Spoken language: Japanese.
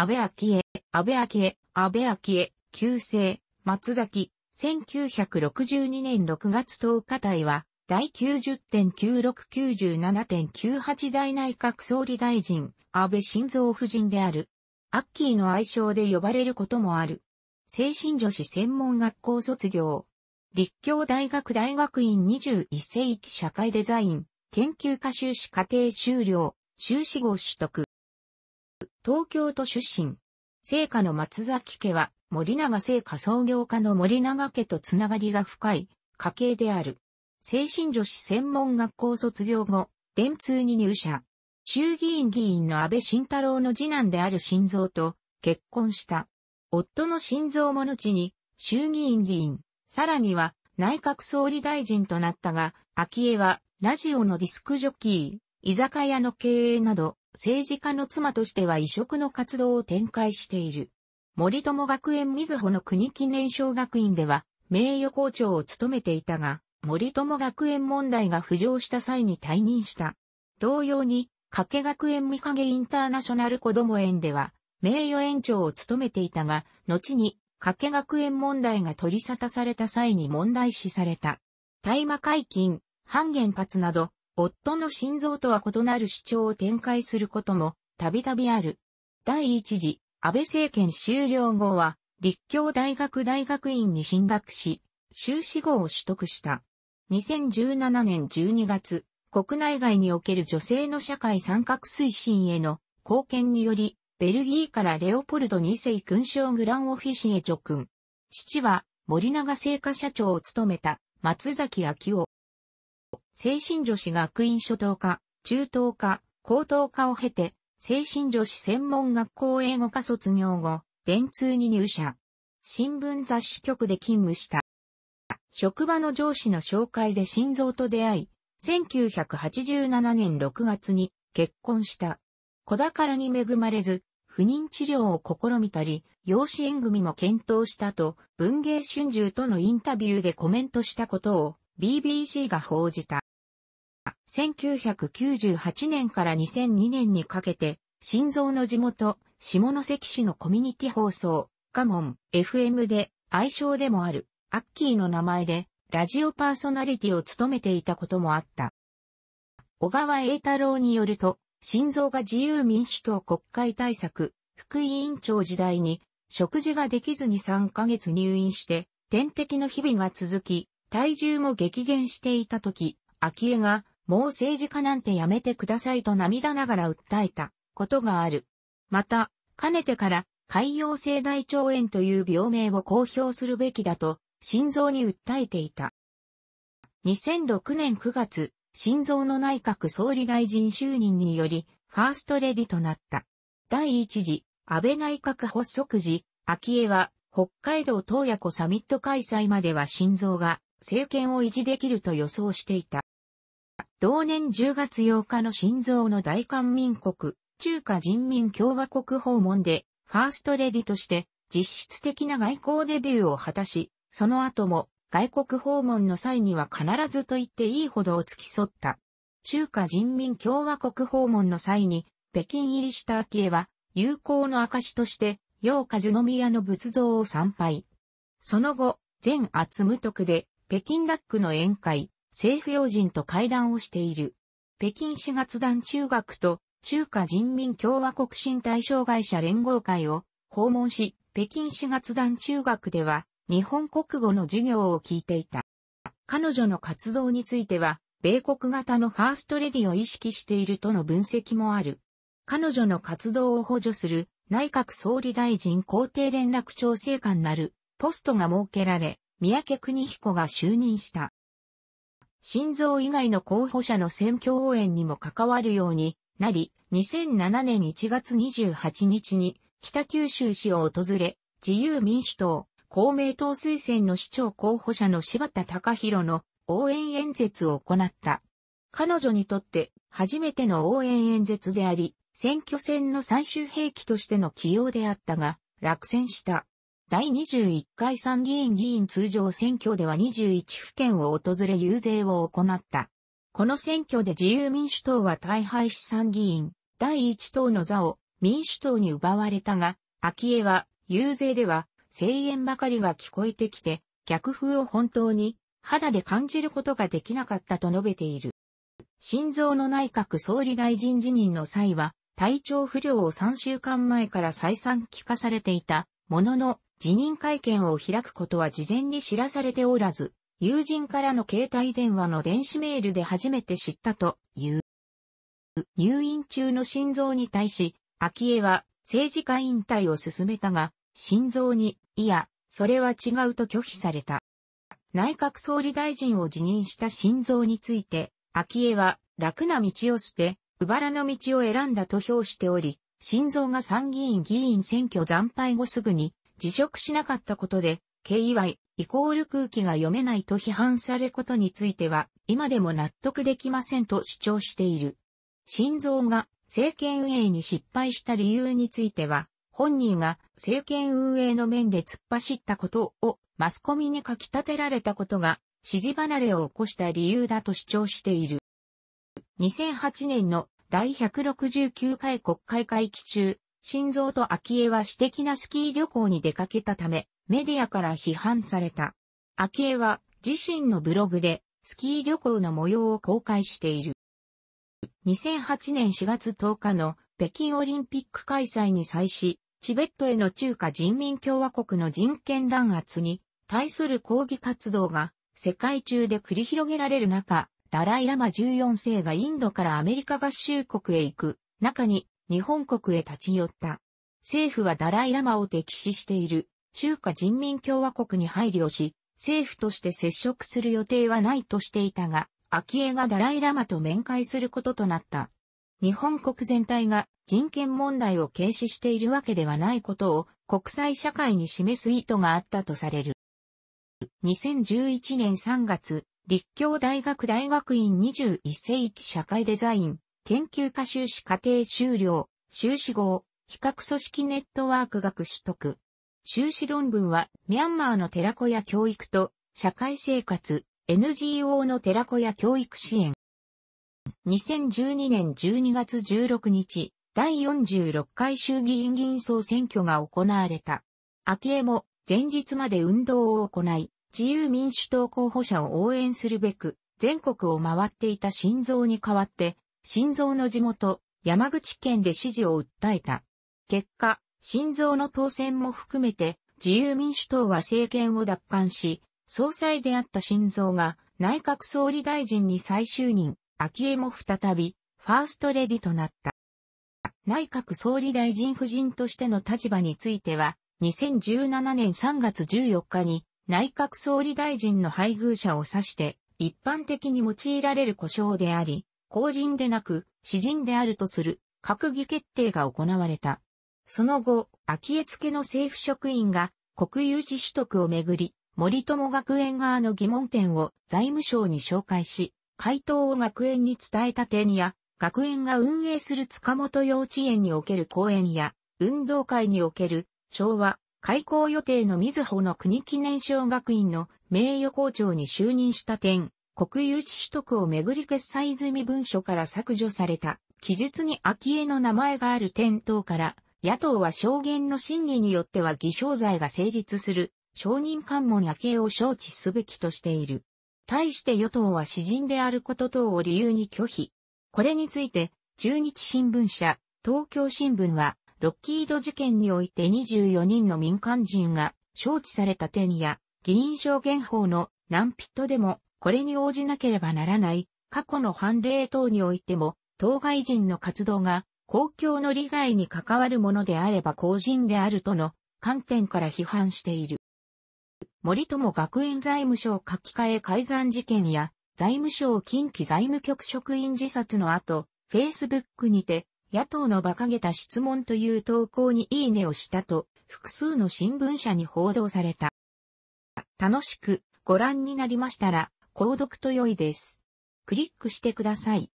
安倍昭恵、安倍昭恵、安倍昭恵、旧姓、松崎、1962年6月10日体は、第90.9697.98大内閣総理大臣、安倍晋三夫人である。アッキーの愛称で呼ばれることもある。精神女子専門学校卒業。立教大学大学院21世紀社会デザイン、研究科修士課程修了、修士号取得。東京都出身。聖火の松崎家は、森永製菓創業家の森永家とつながりが深い家系である。精神女子専門学校卒業後、電通に入社。衆議院議員の安倍晋太郎の次男である晋三と結婚した。夫の晋三も後に衆議院議員、さらには内閣総理大臣となったが、昭恵はラジオのディスクジョッキー、居酒屋の経営など政治家の妻としては異色の活動を展開している。森友学園水穂の国記念小学院では、名誉校長を務めていたが、森友学園問題が浮上した際に退任した。同様に、加計学園三影インターナショナル子供園では、名誉園長を務めていたが、後に、加計学園問題が取り沙汰された際に問題視された。大麻解禁、半原発など、夫の心臓とは異なる主張を展開することも、たびたびある。第一次、安倍政権終了後は、立教大学大学院に進学し、修士号を取得した。2017年12月、国内外における女性の社会参画推進への貢献により、ベルギーからレオポルド2世勲章グランオフィシエ助訓。父は森永製菓社長を務めた松崎昭夫。精神女子学院初等科、中等科、高等科を経て、精神女子専門学校英語科卒業後、電通に入社。新聞雑誌局で勤務した。職場の上司の紹介で心臓と出会い、1987年6月に結婚した。子宝に恵まれず、不妊治療を試みたり、養子縁組も検討したと、文芸春秋とのインタビューでコメントしたことを BBC が報じた。1998年から2002年にかけて、心臓の地元、下関市のコミュニティ放送、カモン、FM で、愛称でもある、アッキーの名前で、ラジオパーソナリティを務めていたこともあった。小川栄太郎によると、心臓が自由民主党国会対策、副委員長時代に、食事ができずに3ヶ月入院して、点滴の日々が続き、体重も激減していた時、秋江がもう政治家なんてやめてくださいと涙ながら訴えたことがある。また、かねてから、海洋性大腸炎という病名を公表するべきだと、心臓に訴えていた。2006年9月、心臓の内閣総理大臣就任により、ファーストレディとなった。第一次、安倍内閣発足時、昭恵は、北海道洞爺湖サミット開催までは心臓が、政権を維持できると予想していた。同年10月8日の心臓の大韓民国、中華人民共和国訪問で、ファーストレディとして実質的な外交デビューを果たし、その後も外国訪問の際には必ずと言っていいほどを付き添った。中華人民共和国訪問の際に、北京入りした秋江は、友好の証として、楊和宮の仏像を参拝。その後、全厚無徳で、北京ダックの宴会、政府要人と会談をしている。北京市月団中学と中華人民共和国新対象会社連合会を訪問し、北京市月団中学では日本国語の授業を聞いていた。彼女の活動については、米国型のファーストレディを意識しているとの分析もある。彼女の活動を補助する内閣総理大臣公邸連絡調整官なるポストが設けられ、三宅邦彦が就任した。心臓以外の候補者の選挙応援にも関わるようになり、2007年1月28日に北九州市を訪れ、自由民主党、公明党推薦の市長候補者の柴田隆弘の応援演説を行った。彼女にとって初めての応援演説であり、選挙戦の最終兵器としての起用であったが、落選した。第21回参議院議員通常選挙では21府県を訪れ遊説を行った。この選挙で自由民主党は大敗し参議院、第1党の座を民主党に奪われたが、秋江は遊説では声援ばかりが聞こえてきて、逆風を本当に肌で感じることができなかったと述べている。心臓の内閣総理大臣辞任の際は、体調不良を3週間前から再三聞かされていた、ものの、辞任会見を開くことは事前に知らされておらず、友人からの携帯電話の電子メールで初めて知ったという。入院中の心臓に対し、昭恵は政治家引退を進めたが、心臓に、いや、それは違うと拒否された。内閣総理大臣を辞任した心臓について、昭恵は楽な道を捨て、ばらの道を選んだと評しており、心臓が参議院議員選挙惨敗後すぐに辞職しなかったことで、KY、イコール空気が読めないと批判されることについては、今でも納得できませんと主張している。心臓が政権運営に失敗した理由については、本人が政権運営の面で突っ走ったことをマスコミに書き立てられたことが支持離れを起こした理由だと主張している。2008年の第169回国会会期中、心臓と昭恵は私的なスキー旅行に出かけたため、メディアから批判された。昭恵は自身のブログでスキー旅行の模様を公開している。2008年4月10日の北京オリンピック開催に際し、チベットへの中華人民共和国の人権弾圧に対する抗議活動が世界中で繰り広げられる中、ダライラマ14世がインドからアメリカ合衆国へ行く中に日本国へ立ち寄った。政府はダライラマを敵視している中華人民共和国に配慮し、政府として接触する予定はないとしていたが、昭恵がダライラマと面会することとなった。日本国全体が人権問題を軽視しているわけではないことを国際社会に示す意図があったとされる。2011年3月、立教大学大学院21世紀社会デザイン研究科修士課程修了、修士号、比較組織ネットワーク学取得。修士論文は、ミャンマーの寺子屋教育と、社会生活、NGO の寺子屋教育支援。2012年12月16日、第46回衆議院議員総選挙が行われた。秋江も前日まで運動を行い、自由民主党候補者を応援するべく、全国を回っていた心臓に代わって、心臓の地元、山口県で支持を訴えた。結果、心臓の当選も含めて、自由民主党は政権を奪還し、総裁であった心臓が内閣総理大臣に再就任、昭恵も再び、ファーストレディとなった。内閣総理大臣夫人としての立場については、2017年3月14日に内閣総理大臣の配偶者を指して一般的に用いられる故障であり、公人でなく、私人であるとする、閣議決定が行われた。その後、秋江付の政府職員が、国有地取得をめぐり、森友学園側の疑問点を財務省に紹介し、回答を学園に伝えた点や、学園が運営する塚本幼稚園における講演や、運動会における昭和、開校予定の水穂の国記念小学院の名誉校長に就任した点、国有地取得をめぐり決裁済み文書から削除された、記述に昭恵の名前がある点等から、野党は証言の審議によっては偽証罪が成立する、証人喚問昭恵を承知すべきとしている。対して与党は詩人であること等を理由に拒否。これについて、中日新聞社、東京新聞は、ロッキード事件において24人の民間人が招致された点や、議員証言法の何ピットでもこれに応じなければならない過去の判例等においても、当該人の活動が公共の利害に関わるものであれば公人であるとの観点から批判している。森友学園財務省書き換え改ざん事件や、財務省近畿財務局職員自殺の後、Facebook にて、野党の馬鹿げた質問という投稿にいいねをしたと、複数の新聞社に報道された。楽しくご覧になりましたら、購読と良いです。クリックしてください。